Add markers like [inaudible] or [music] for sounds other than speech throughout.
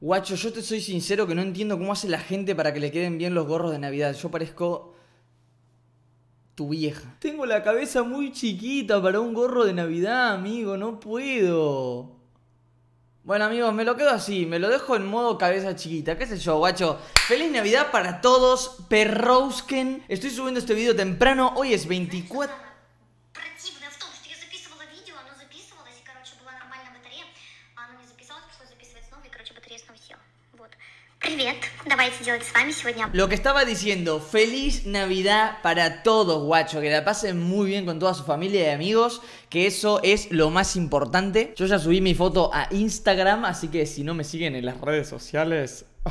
Guacho, yo te soy sincero que no entiendo cómo hace la gente para que le queden bien los gorros de Navidad. Yo parezco tu vieja. Tengo la cabeza muy chiquita para un gorro de Navidad, amigo, no puedo. Bueno amigos, me lo quedo así, me lo dejo en modo cabeza chiquita, qué sé yo, guacho. Feliz Navidad para todos, perrousken. Estoy subiendo este video temprano, hoy es 24... Lo que estaba diciendo, feliz Navidad para todos, guacho, que la pasen muy bien con toda su familia y amigos que eso es lo más importante. Yo ya subí mi foto a Instagram, así que si no me siguen en las redes sociales, [laughs]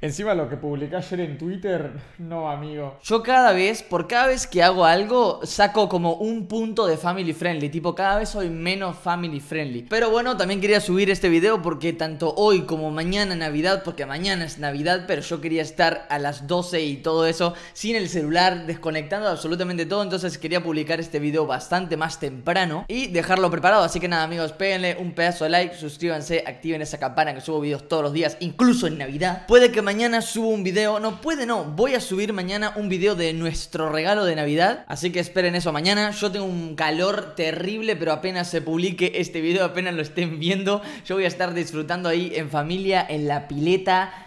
Encima lo que publicé ayer en Twitter, no amigo. Yo cada vez, por cada vez que hago algo, saco como un punto de family friendly, tipo cada vez soy menos family friendly. Pero bueno, también quería subir este video porque tanto hoy como mañana Navidad, porque mañana es Navidad, pero yo quería estar a las 12 y todo eso sin el celular, desconectando absolutamente todo, entonces quería publicar este video bastante más temprano y dejarlo preparado. Así que nada, amigos, péguenle un pedazo de like, suscríbanse, activen esa campana que subo videos todos los días, incluso en Navidad. Puede que mañana suba un video, no puede, no, voy a subir mañana un video de nuestro regalo de Navidad. Así que esperen eso mañana. Yo tengo un calor terrible, pero apenas se publique este video, apenas lo estén viendo, yo voy a estar disfrutando ahí en familia, en la pileta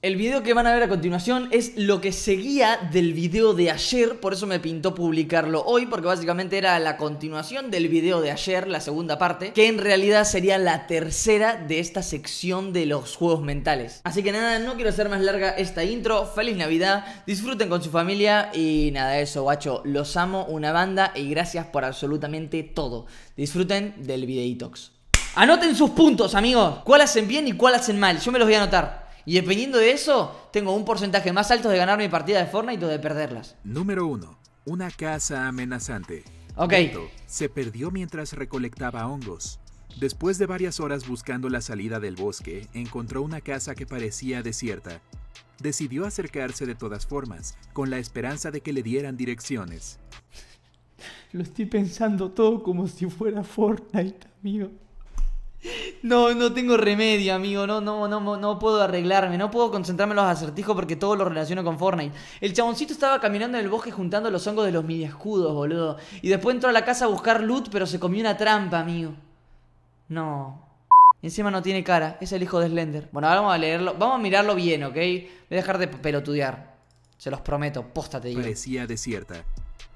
el video que van a ver a continuación es lo que seguía del video de ayer, por eso me pintó publicarlo hoy, porque básicamente era la continuación del video de ayer, la segunda parte, que en realidad sería la tercera de esta sección de los juegos mentales. Así que nada, no quiero hacer más larga esta intro, feliz Navidad, disfruten con su familia y nada, eso guacho, los amo una banda y gracias por absolutamente todo. Disfruten del videitox. Anoten sus puntos, amigos. ¿Cuál hacen bien y cuál hacen mal? Yo me los voy a anotar. Y dependiendo de eso, tengo un porcentaje más alto de ganar mi partida de Fortnite o de perderlas. Número 1. Una casa amenazante. Ok. se perdió mientras recolectaba hongos. Después de varias horas buscando la salida del bosque, encontró una casa que parecía desierta. Decidió acercarse de todas formas, con la esperanza de que le dieran direcciones. Lo estoy pensando todo como si fuera Fortnite, amigo. No, no tengo remedio, amigo. No, no, no, no puedo arreglarme. No puedo concentrarme en los acertijos porque todo lo relaciono con Fortnite. El chaboncito estaba caminando en el bosque juntando los hongos de los mini escudos, boludo. Y después entró a la casa a buscar loot, pero se comió una trampa, amigo. No. Encima no tiene cara. Es el hijo de Slender. Bueno, ahora vamos a leerlo. Vamos a mirarlo bien, ¿ok? Voy a dejar de pelotudear. Se los prometo. Póstate, te Parecía desierta.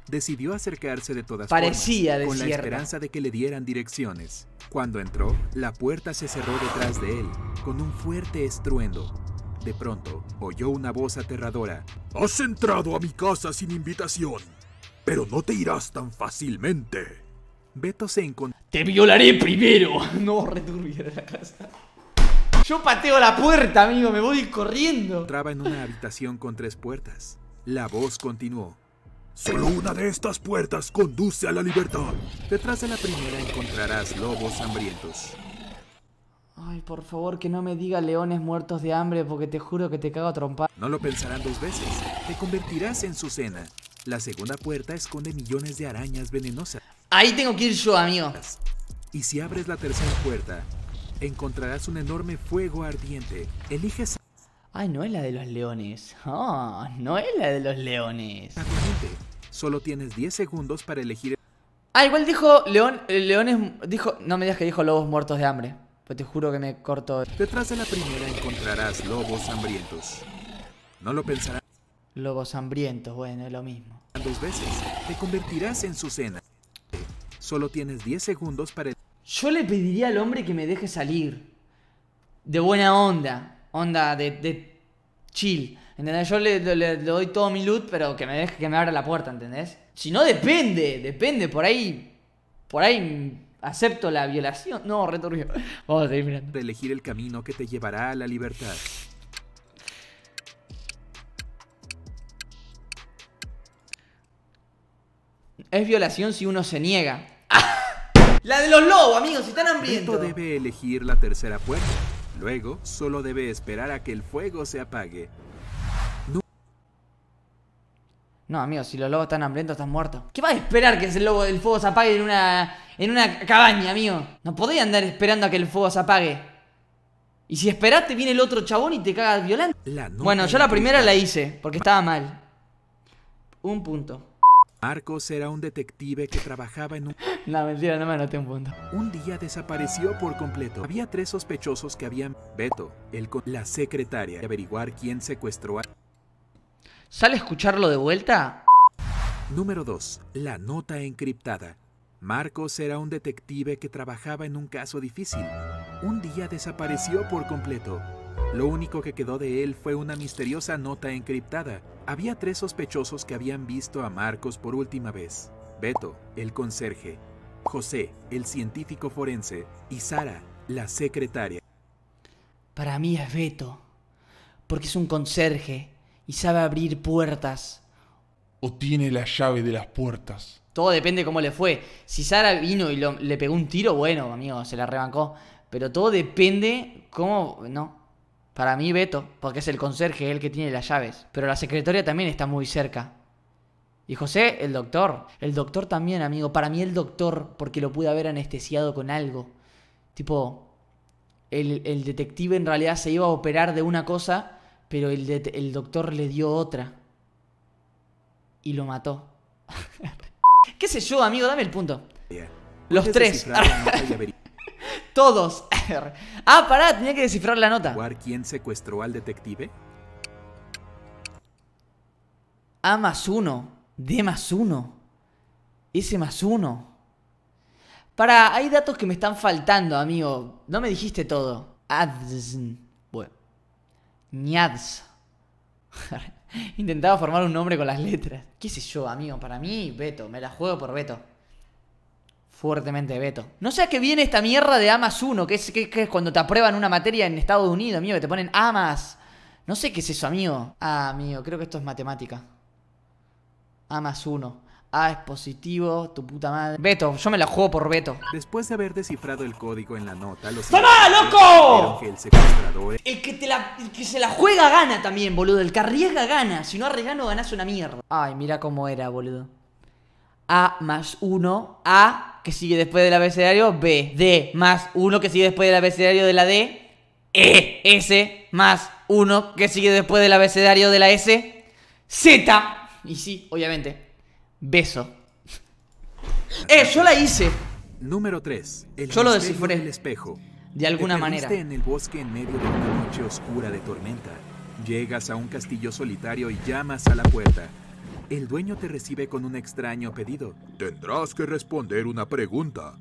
Decidió acercarse de todas Parecía formas, desierta. con la esperanza de que le dieran direcciones. Cuando entró, la puerta se cerró detrás de él, con un fuerte estruendo. De pronto, oyó una voz aterradora. Has entrado a mi casa sin invitación, pero no te irás tan fácilmente. Beto se encontró... ¡Te violaré primero! [laughs] No, returbiera la casa. Yo pateo la puerta, amigo, me voy corriendo. Entraba en una habitación con tres puertas. La voz continuó. Solo una de estas puertas conduce a la libertad. Detrás de la primera encontrarás lobos hambrientos. Ay, por favor, que no me diga leones muertos de hambre porque te juro que te cago a trompar. No lo pensarán dos veces. Te convertirás en su cena. La segunda puerta esconde millones de arañas venenosas. Ahí tengo que ir yo, amigo. Y si abres la tercera puerta, encontrarás un enorme fuego ardiente. Eliges... Ay, no es la de los leones. Ah, no es la de los leones. Solo tienes 10 segundos para elegir. Ah, igual dijo León. León es, dijo. No me digas que dijo lobos muertos de hambre. Pues te juro que me corto. Detrás de la primera encontrarás lobos hambrientos. No lo pensarás. Lobos hambrientos, bueno, es lo mismo. Dos veces te convertirás en su cena. Solo tienes 10 segundos para. Yo le pediría al hombre que me deje salir. De buena onda. Onda de, de chill. ¿Entendés? Yo le, doy todo mi loot, pero que me deje que me abra la puerta, ¿entendés? Si no, depende, depende. Por ahí. Por ahí acepto la violación. No, retorno. [laughs] Vamos a seguir mirando. De elegir el camino que te llevará a la libertad. Es violación si uno se niega. [laughs] ¡La de los lobos, amigos! están hambrientos! debe elegir la tercera puerta. Luego, solo debe esperar a que el fuego se apague. No, amigo, si los lobos están hambrientos, están muertos. ¿Qué vas a esperar que el lobo del fuego se apague en una. en una cabaña, amigo? No podía andar esperando a que el fuego se apague. Y si esperaste, viene el otro chabón y te cagas violando. Bueno, yo la primera la hice, porque estaba mal. Un punto. Marcos era un detective que trabajaba en un... [laughs] no, mentira, no me un punto. Un día desapareció por completo. Había tres sospechosos que habían... Beto, el con... la secretaria, y averiguar quién secuestró a... ¿Sale a escucharlo de vuelta? Número 2. La nota encriptada. Marcos era un detective que trabajaba en un caso difícil. Un día desapareció por completo. Lo único que quedó de él fue una misteriosa nota encriptada. Había tres sospechosos que habían visto a Marcos por última vez. Beto, el conserje, José, el científico forense, y Sara, la secretaria. Para mí es Beto, porque es un conserje y sabe abrir puertas. O tiene la llave de las puertas. Todo depende cómo le fue. Si Sara vino y le pegó un tiro, bueno, amigo, se la rebancó. Pero todo depende cómo... No. Para mí Beto, porque es el conserje, el que tiene las llaves. Pero la secretaria también está muy cerca. Y José, el doctor. El doctor también, amigo. Para mí el doctor, porque lo pude haber anestesiado con algo. Tipo, el detective en realidad se iba a operar de una cosa pero el, el doctor le dio otra y lo mató. [laughs] ¿Qué sé yo, amigo? Dame el punto. Los tres. [laughs] Todos. [laughs] ah, pará, tenía que descifrar la nota. ¿Quién secuestró al detective? A más uno. D más uno. S más uno. Para, hay datos que me están faltando, amigo. No me dijiste todo. Niads. [laughs] Intentaba formar un nombre con las letras. ¿Qué sé yo, amigo? Para mí, Beto. Me la juego por Beto. Fuertemente Beto. No sé a qué viene esta mierda de AMAS 1, que es, que, es cuando te aprueban una materia en Estados Unidos, amigo, que te ponen AMAS. No sé qué es eso, amigo. Ah, amigo, creo que esto es matemática. AMAS 1. Ah, es positivo, tu puta madre. Beto, yo me la juego por Beto. Después de haber descifrado el código en la nota, los. loco! Que el, que la, el que se la juega gana también, boludo. El que arriesga gana. Si no arriesga no ganas una mierda. Ay, mira cómo era, boludo. A más 1, A, que sigue después del abecedario, B, D, más 1, que sigue después del abecedario de la D, E, S, más 1, que sigue después del abecedario de la S, Z. Y sí, obviamente. Beso. ¡Eh! la hice. Número 3. El descifré. El espejo. De alguna manera. en el bosque en medio de una noche oscura de tormenta. Llegas a un castillo solitario y llamas a la puerta. El dueño te recibe con un extraño pedido. Tendrás que responder una pregunta.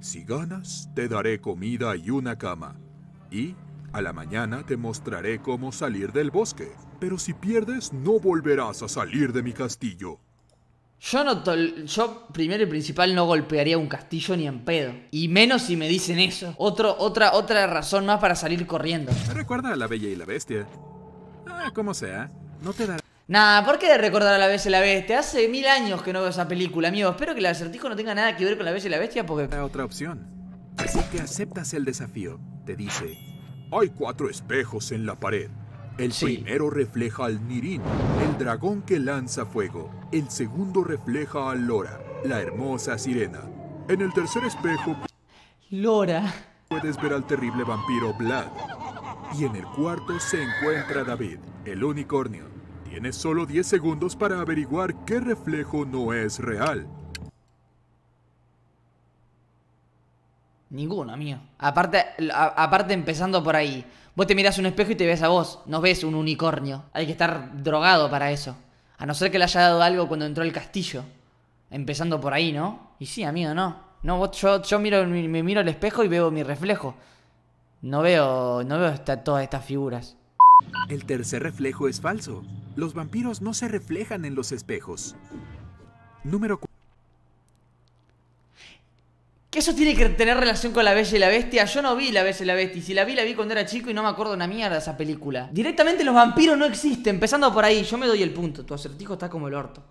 Si ganas, te daré comida y una cama. Y a la mañana te mostraré cómo salir del bosque. Pero si pierdes, no volverás a salir de mi castillo. Yo no yo primero y principal no golpearía un castillo ni en pedo. Y menos si me dicen eso. Otro, otra, otra razón más para salir corriendo. recuerda a la bella y la bestia. Ah, como sea, no te da Nah, ¿por qué de recordar a la Bella y la Bestia? Hace mil años que no veo esa película, amigo. Espero que el acertijo no tenga nada que ver con la Bella y la Bestia porque... Otra opción. Así que aceptas el desafío. Te dice... Hay cuatro espejos en la pared. El primero refleja al Nirin, el dragón que lanza fuego. El segundo refleja a Lora, la hermosa sirena. En el tercer espejo... Lora. Puedes ver al terrible vampiro Vlad. Y en el cuarto se encuentra David, el unicornio. Tienes solo 10 segundos para averiguar qué reflejo no es real. Ninguno, mío. Aparte, aparte empezando por ahí. Vos te mirás un espejo y te ves a vos, no ves un unicornio. Hay que estar drogado para eso. A no ser que le haya dado algo cuando entró al castillo. Empezando por ahí, ¿no? Y sí, amigo, no. No, yo, yo miro, me miro el espejo y veo mi reflejo. No veo, no veo todas estas figuras. El tercer reflejo es falso. Los vampiros no se reflejan en los espejos. Número 4. Que eso tiene que tener relación con La Bella y la Bestia. Yo no vi La Bella y la Bestia. si la vi, la vi cuando era chico y no me acuerdo una mierda esa película. Directamente los vampiros no existen. Empezando por ahí, yo me doy el punto. Tu acertijo está como el orto.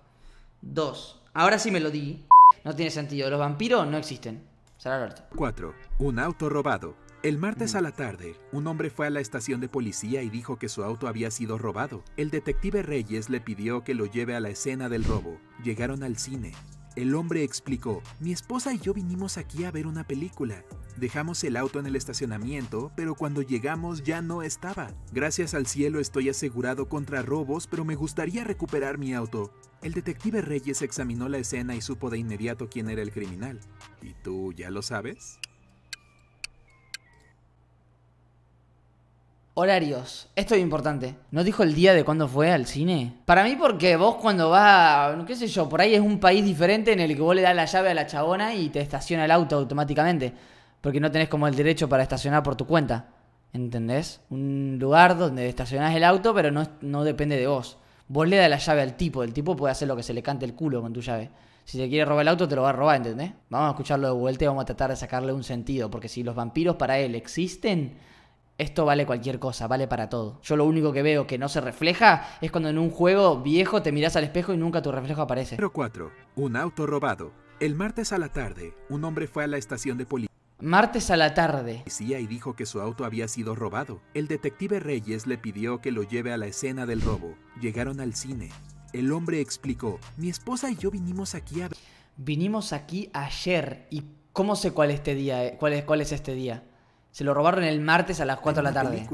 Dos. Ahora sí me lo di. No tiene sentido. Los vampiros no existen. Será el orto. Cuatro. Un auto robado. El martes a la tarde, un hombre fue a la estación de policía y dijo que su auto había sido robado. El detective Reyes le pidió que lo lleve a la escena del robo. Llegaron al cine. El hombre explicó, mi esposa y yo vinimos aquí a ver una película. Dejamos el auto en el estacionamiento, pero cuando llegamos ya no estaba. Gracias al cielo estoy asegurado contra robos, pero me gustaría recuperar mi auto. El detective Reyes examinó la escena y supo de inmediato quién era el criminal. ¿Y tú ya lo sabes? Horarios. Esto es importante. ¿No dijo el día de cuándo fue al cine? Para mí porque vos cuando vas, qué sé yo, por ahí es un país diferente en el que vos le das la llave a la chabona y te estaciona el auto automáticamente. Porque no tenés como el derecho para estacionar por tu cuenta. ¿Entendés? Un lugar donde estacionás el auto pero no, no depende de vos. Vos le das la llave al tipo. El tipo puede hacer lo que se le cante el culo con tu llave. Si te quiere robar el auto, te lo va a robar, ¿entendés? Vamos a escucharlo de vuelta y vamos a tratar de sacarle un sentido. Porque si los vampiros para él existen esto vale cualquier cosa, vale para todo. Yo lo único que veo que no se refleja es cuando en un juego viejo te miras al espejo y nunca tu reflejo aparece. Número 4. Un auto robado. El martes a la tarde, un hombre fue a la estación de policía. Martes a la tarde. Y dijo que su auto había sido robado. El detective Reyes le pidió que lo lleve a la escena del robo. Llegaron al cine. El hombre explicó, mi esposa y yo vinimos aquí a... Vinimos aquí ayer. ¿Y cómo sé cuál, es este día, eh? cuál, es, cuál es este día? Se lo robaron el martes a las 4 de la tarde.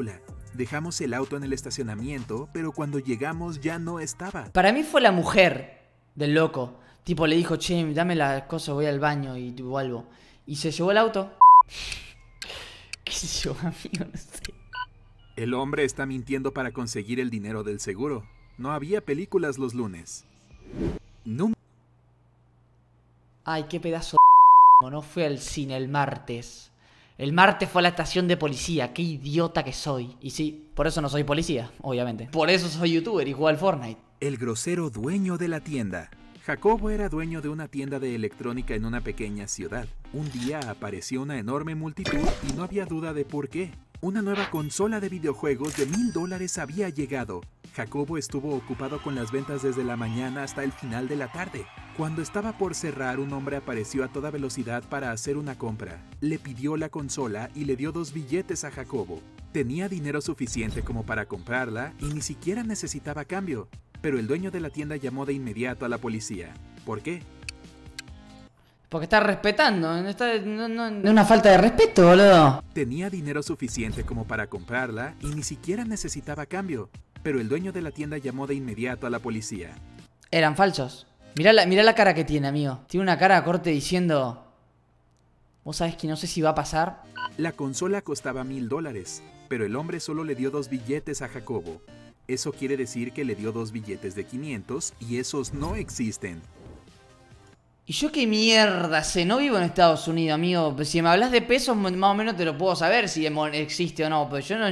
Dejamos el auto en el estacionamiento, pero cuando llegamos ya no estaba. Para mí fue la mujer del loco. Tipo le dijo, che, dame las cosas, voy al baño y vuelvo. Y se llevó el auto. [laughs] ¿Qué El hombre está mintiendo para conseguir el dinero del seguro. No había películas los lunes. Ay, qué pedazo de... [laughs] No fue al cine el martes. El martes fue a la estación de policía. Qué idiota que soy. Y sí, por eso no soy policía, obviamente. Por eso soy youtuber y juego al Fortnite. El grosero dueño de la tienda. Jacobo era dueño de una tienda de electrónica en una pequeña ciudad. Un día apareció una enorme multitud y no había duda de por qué. Una nueva consola de videojuegos de mil dólares había llegado. Jacobo estuvo ocupado con las ventas desde la mañana hasta el final de la tarde. Cuando estaba por cerrar, un hombre apareció a toda velocidad para hacer una compra. Le pidió la consola y le dio dos billetes a Jacobo. Tenía dinero suficiente como para comprarla y ni siquiera necesitaba cambio, pero el dueño de la tienda llamó de inmediato a la policía. ¿Por qué? Porque está respetando, no está, no, no, una falta de respeto, boludo. Tenía dinero suficiente como para comprarla y ni siquiera necesitaba cambio, pero el dueño de la tienda llamó de inmediato a la policía. Eran falsos. Mirá la, la cara que tiene, amigo. Tiene una cara a corte diciendo... Vos sabés que no sé si va a pasar. La consola costaba mil dólares, pero el hombre solo le dio dos billetes a Jacobo. Eso quiere decir que le dio dos billetes de 500 y esos no existen. ¿Y yo qué mierda sé? No vivo en Estados Unidos, amigo. Si me hablas de pesos, más o menos te lo puedo saber si existe o no. Pero yo no...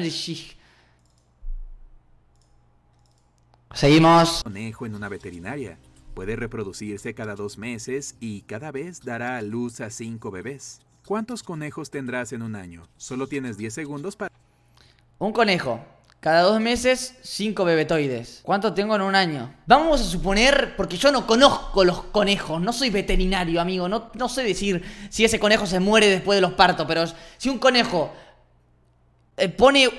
Seguimos. Un conejo en una veterinaria. Puede reproducirse cada dos meses y cada vez dará a luz a cinco bebés. ¿Cuántos conejos tendrás en un año? Solo tienes 10 segundos para... Un conejo. Cada dos meses, cinco bebetoides. ¿Cuánto tengo en un año? Vamos a suponer, porque yo no conozco los conejos, no soy veterinario, amigo, no, sé decir si ese conejo se muere después de los partos, pero si un conejo eh, pone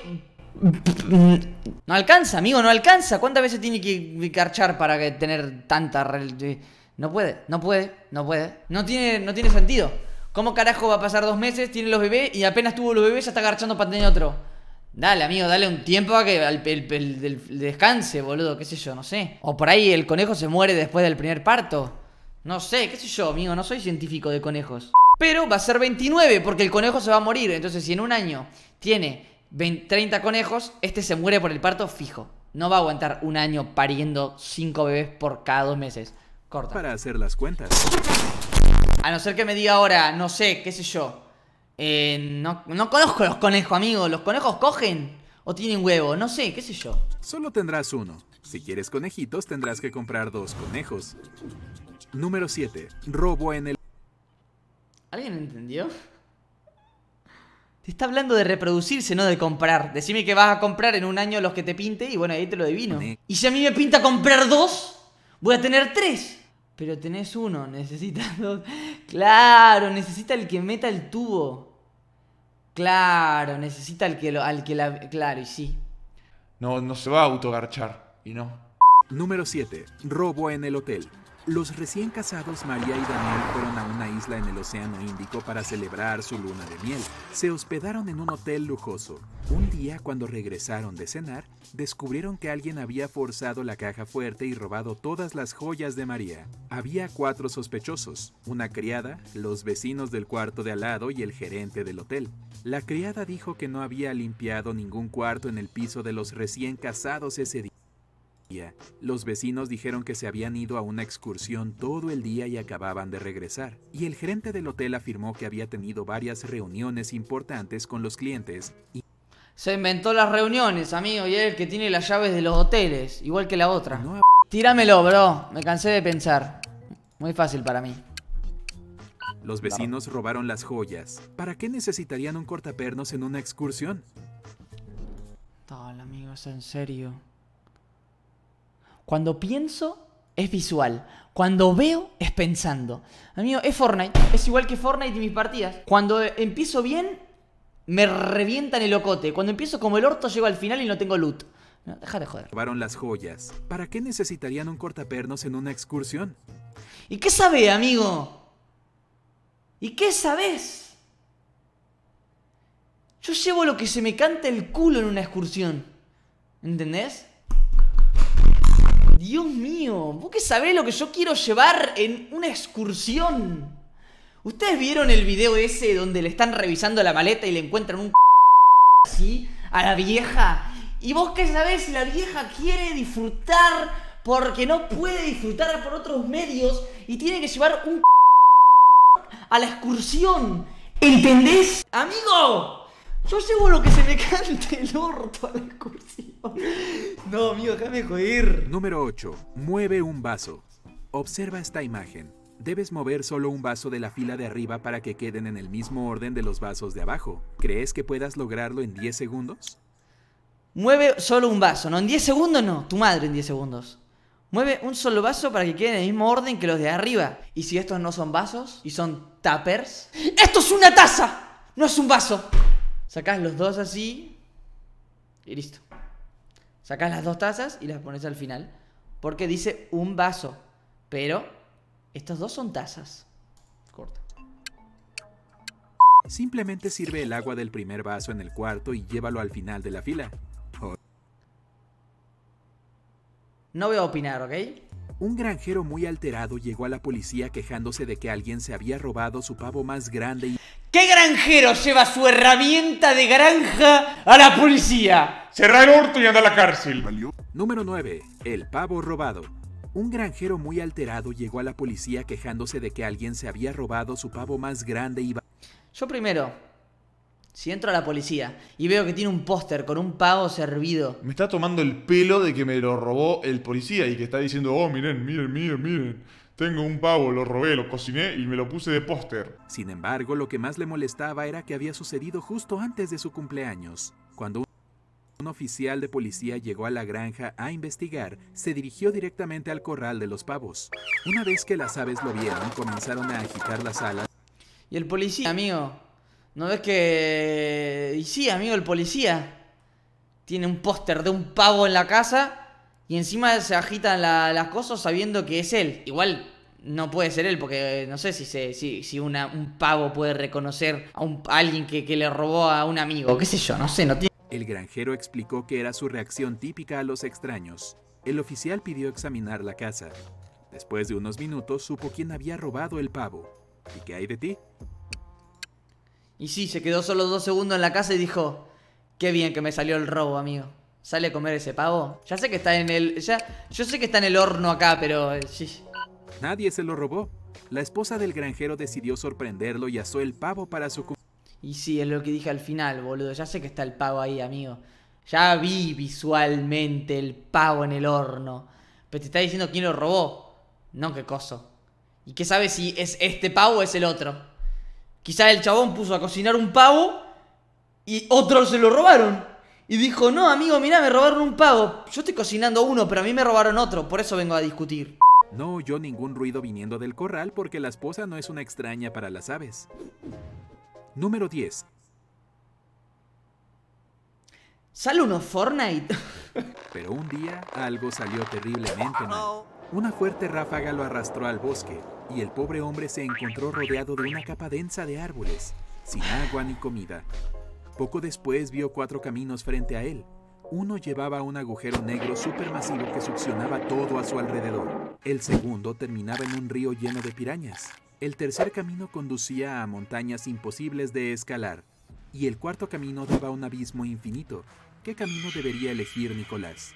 no alcanza, amigo, no alcanza. ¿Cuántas veces tiene que carchar para que tener tanta... Eh, no puede, no puede, no puede. No tiene, no tiene sentido. ¿Cómo carajo va a pasar dos meses? Tiene los bebés y apenas tuvo los bebés ya está garchando para tener otro. Dale, amigo, dale un tiempo a que el, descanse, boludo, qué sé yo, no sé. O por ahí el conejo se muere después del primer parto. No sé, qué sé yo, amigo, no soy científico de conejos. Pero va a ser 29 porque el conejo se va a morir. Entonces, si en un año tiene 30 conejos, este se muere por el parto fijo. No va a aguantar un año pariendo 5 bebés por cada dos meses. Corta. Para hacer las cuentas. A no ser que me diga ahora, no sé, qué sé yo. Eh, no, no conozco los conejos, amigo. ¿Los conejos cogen? ¿O tienen huevo? No sé, qué sé yo. Solo tendrás uno. Si quieres conejitos, tendrás que comprar dos conejos. Número 7. Robo en el... ¿Alguien entendió? Te está hablando de reproducirse, no de comprar. Decime que vas a comprar en un año los que te pinte y bueno, ahí te lo divino. Y si a mí me pinta comprar dos, voy a tener tres. Pero tenés uno, necesitas [laughs] dos. Claro, necesita el que meta el tubo. Claro, necesita el que al que la. Claro, y sí. No, no se va a autogarchar. Y no. Número 7. Robo en el hotel. Los recién casados María y Daniel fueron a una isla en el Océano Índico para celebrar su luna de miel. Se hospedaron en un hotel lujoso. Un día, cuando regresaron de cenar, descubrieron que alguien había forzado la caja fuerte y robado todas las joyas de María. Había cuatro sospechosos, una criada, los vecinos del cuarto de al lado y el gerente del hotel. La criada dijo que no había limpiado ningún cuarto en el piso de los recién casados ese día. Los vecinos dijeron que se habían ido a una excursión todo el día y acababan de regresar, y el gerente del hotel afirmó que había tenido varias reuniones importantes con los clientes se inventó las reuniones, amigo, y es el que tiene las llaves de los hoteles, igual que la otra. Tíramelo, bro, me cansé de pensar. Muy fácil para mí. Los vecinos robaron las joyas. ¿Para qué necesitarían un cortapernos en una excursión? Tal, amigo, es en serio. Cuando pienso, es visual. Cuando veo, es pensando. Amigo, es Fortnite. Es igual que Fortnite y mis partidas. Cuando empiezo bien, me revientan el locote. Cuando empiezo como el orto, llego al final y no tengo loot. No, deja de joder. Robaron las joyas. ¿Para qué necesitarían un cortapernos en una excursión? ¿Y qué sabe, amigo? ¿Y qué sabes? Yo llevo lo que se me canta el culo en una excursión. ¿Entendés? Dios mío, vos qué sabés lo que yo quiero llevar en una excursión. ¿Ustedes vieron el video ese donde le están revisando la maleta y le encuentran un [laughs] así a la vieja? Y vos qué sabés, la vieja quiere disfrutar porque no puede disfrutar por otros medios y tiene que llevar un [laughs] a la excursión. ¿Entendés? Amigo, yo llevo lo que se me cante el orto a la excursión. No, amigo, déjame joder. Número 8. Mueve un vaso. Observa esta imagen. Debes mover solo un vaso de la fila de arriba para que queden en el mismo orden de los vasos de abajo. ¿Crees que puedas lograrlo en 10 segundos? Mueve solo un vaso, ¿no? En 10 segundos no, tu madre en 10 segundos. Mueve un solo vaso para que queden en el mismo orden que los de arriba. Y si estos no son vasos y son tappers, ¡esto es una taza! No es un vaso. Sacás los dos así y listo. Sacás las dos tazas y las pones al final. Porque dice un vaso. Pero estas dos son tazas. Corta. Simplemente sirve el agua del primer vaso en el cuarto y llévalo al final de la fila. No voy a opinar, ¿ok? Un granjero muy alterado llegó a la policía quejándose de que alguien se había robado su pavo más grande y... ¿Qué granjero lleva su herramienta de granja a la policía? Cerra el orto y anda a la cárcel. Número 9. El pavo robado. Un granjero muy alterado llegó a la policía quejándose de que alguien se había robado su pavo más grande y... Yo primero, si entro a la policía y veo que tiene un póster con un pavo servido. Me está tomando el pelo de que me lo robó el policía y que está diciendo, oh, miren, miren, miren, miren. Tengo un pavo, lo robé, lo cociné y me lo puse de póster. Sin embargo, lo que más le molestaba era que había sucedido justo antes de su cumpleaños. Cuando un oficial de policía llegó a la granja a investigar, se dirigió directamente al corral de los pavos. Una vez que las aves lo vieron, comenzaron a agitar las alas. Y el policía, amigo, ¿No ves que... Y sí, amigo, el policía tiene un póster de un pavo en la casa y encima se agitan las cosas sabiendo que es él. Igual no puede ser él, porque eh, no sé si si, si un pavo puede reconocer a, un, alguien que, que, le robó a un amigo, qué sé yo, no sé, no tiene... El granjero explicó que era su reacción típica a los extraños. El oficial pidió examinar la casa. Después de unos minutos supo quién había robado el pavo. ¿Y qué hay de ti? Y sí, se quedó solo dos segundos en la casa y dijo, qué bien que me salió el robo, amigo. ¿Sale a comer ese pavo? Ya sé que está en el... Ya, yo sé que está en el horno acá, pero... Eh, Nadie se lo robó. La esposa del granjero decidió sorprenderlo y asó el pavo para su... Y sí, es lo que dije al final, boludo. Ya sé que está el pavo ahí, amigo. Ya vi visualmente el pavo en el horno. Pero te está diciendo quién lo robó. No, qué coso. ¿Y qué sabe si es este pavo o es el otro? Quizá el chabón puso a cocinar un pavo y otros se lo robaron. Y dijo, no, amigo, mira me robaron un pavo. Yo estoy cocinando uno, pero a mí me robaron otro, por eso vengo a discutir. No oyó ningún ruido viniendo del corral porque la esposa no es una extraña para las aves. Número 10. ¿Sale uno Fortnite? pero un día algo salió terriblemente mal. Una fuerte ráfaga lo arrastró al bosque y el pobre hombre se encontró rodeado de una capa densa de árboles, sin agua ni comida. Poco después vio cuatro caminos frente a él. Uno llevaba un agujero negro supermasivo que succionaba todo a su alrededor. El segundo terminaba en un río lleno de pirañas. El tercer camino conducía a montañas imposibles de escalar. Y el cuarto camino daba un abismo infinito. ¿Qué camino debería elegir Nicolás?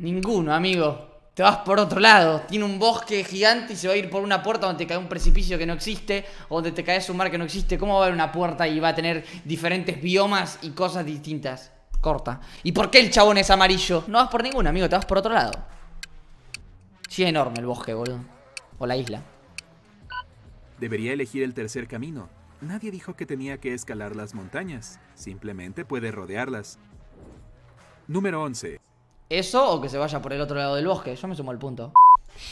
Ninguno, amigo te vas por otro lado. Tiene un bosque gigante y se va a ir por una puerta donde te cae un precipicio que no existe, o donde te cae un mar que no existe. ¿Cómo va a haber una puerta y va a tener diferentes biomas y cosas distintas? Corta. ¿Y por qué el chabón es amarillo? No vas por ninguna, amigo, te vas por otro lado. Sí, es enorme el bosque, boludo. O la isla. Debería elegir el tercer camino. Nadie dijo que tenía que escalar las montañas. Simplemente puede rodearlas. Número 11. Eso o que se vaya por el otro lado del bosque. Yo me sumo al punto.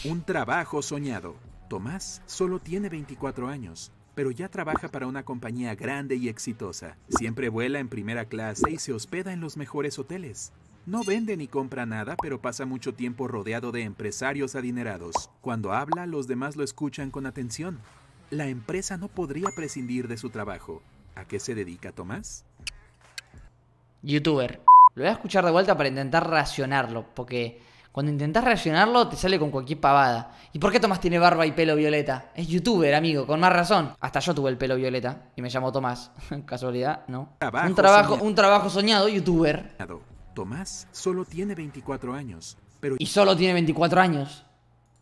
Un trabajo soñado. Tomás solo tiene 24 años, pero ya trabaja para una compañía grande y exitosa. Siempre vuela en primera clase y se hospeda en los mejores hoteles. No vende ni compra nada, pero pasa mucho tiempo rodeado de empresarios adinerados. Cuando habla, los demás lo escuchan con atención. La empresa no podría prescindir de su trabajo. ¿A qué se dedica Tomás? Youtuber. Lo voy a escuchar de vuelta para intentar reaccionarlo, porque cuando intentas reaccionarlo te sale con cualquier pavada. ¿Y por qué Tomás tiene barba y pelo violeta? Es youtuber, amigo, con más razón. Hasta yo tuve el pelo violeta y me llamo Tomás. [laughs] Casualidad, ¿no? un, trabajo, soñado. un trabajo soñado, youtuber. Tomás solo tiene 24 años, pero... Y solo tiene 24 años.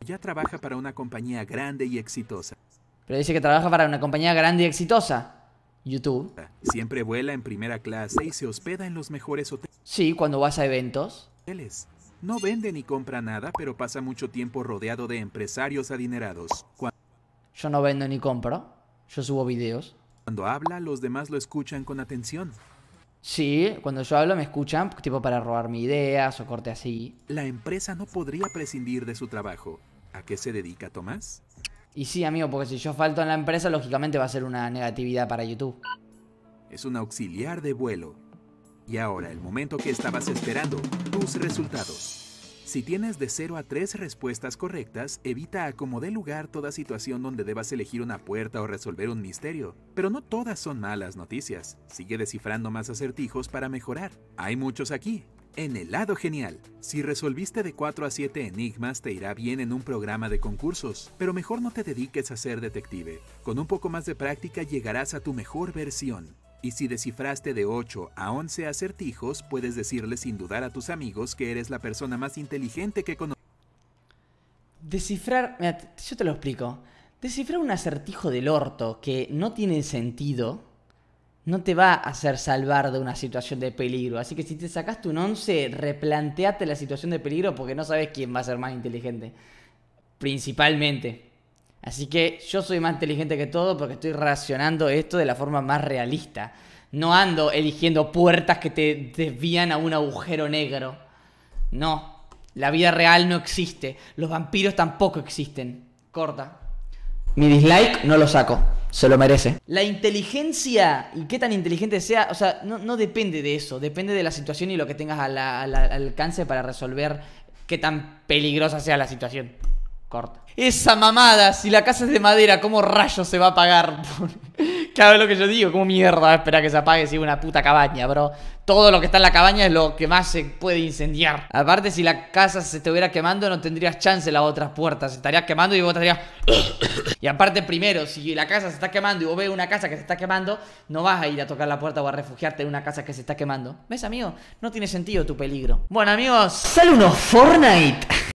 Ya trabaja para una compañía grande y exitosa. Pero dice que trabaja para una compañía grande y exitosa. YouTube. Siempre vuela en primera clase y se hospeda en los mejores hoteles. Sí, cuando vas a eventos. No vende ni compra nada, pero pasa mucho tiempo rodeado de empresarios adinerados. Yo no vendo ni compro. Yo subo videos. Cuando habla, los demás lo escuchan con atención. Sí, cuando yo hablo me escuchan, tipo para robarme ideas o corte así. La empresa no podría prescindir de su trabajo. ¿A qué se dedica Tomás? Y sí, amigo, porque si yo falto en la empresa, lógicamente va a ser una negatividad para YouTube. Es un auxiliar de vuelo. Y ahora, el momento que estabas esperando, tus resultados. Si tienes de 0 a 3 respuestas correctas, evita a lugar toda situación donde debas elegir una puerta o resolver un misterio. Pero no todas son malas noticias. Sigue descifrando más acertijos para mejorar. Hay muchos aquí, en el lado genial, si resolviste de 4 a 7 enigmas te irá bien en un programa de concursos, pero mejor no te dediques a ser detective. Con un poco más de práctica llegarás a tu mejor versión. Y si descifraste de 8 a 11 acertijos, puedes decirle sin dudar a tus amigos que eres la persona más inteligente que conoces. Descifrar, mira, yo te lo explico. Descifrar un acertijo del orto que no tiene sentido no te va a hacer salvar de una situación de peligro. Así que si te sacaste un 11, replanteate la situación de peligro porque no sabes quién va a ser más inteligente. Principalmente. Así que yo soy más inteligente que todo porque estoy racionando esto de la forma más realista. No ando eligiendo puertas que te desvían a un agujero negro. No. La vida real no existe. Los vampiros tampoco existen. Corta. Mi dislike no lo saco se lo merece. La inteligencia y qué tan inteligente sea, o sea, no, depende de eso, depende de la situación y lo que tengas al alcance para resolver qué tan peligrosa sea la situación. Corta. Esa mamada, si la casa es de madera, ¿cómo rayos se va a apagar? [laughs] claro, lo que yo digo, ¿cómo mierda espera que se apague si es una puta cabaña, bro? Todo lo que está en la cabaña es lo que más se puede incendiar. Aparte, si la casa se estuviera quemando, no tendrías chance las otras puertas. estarías estaría quemando y vos estarías... [coughs] y aparte, primero, si la casa se está quemando y vos ves una casa que se está quemando, no vas a ir a tocar la puerta o a refugiarte en una casa que se está quemando. ¿Ves, amigo? No tiene sentido tu peligro. Bueno, amigos, sale unos Fortnite.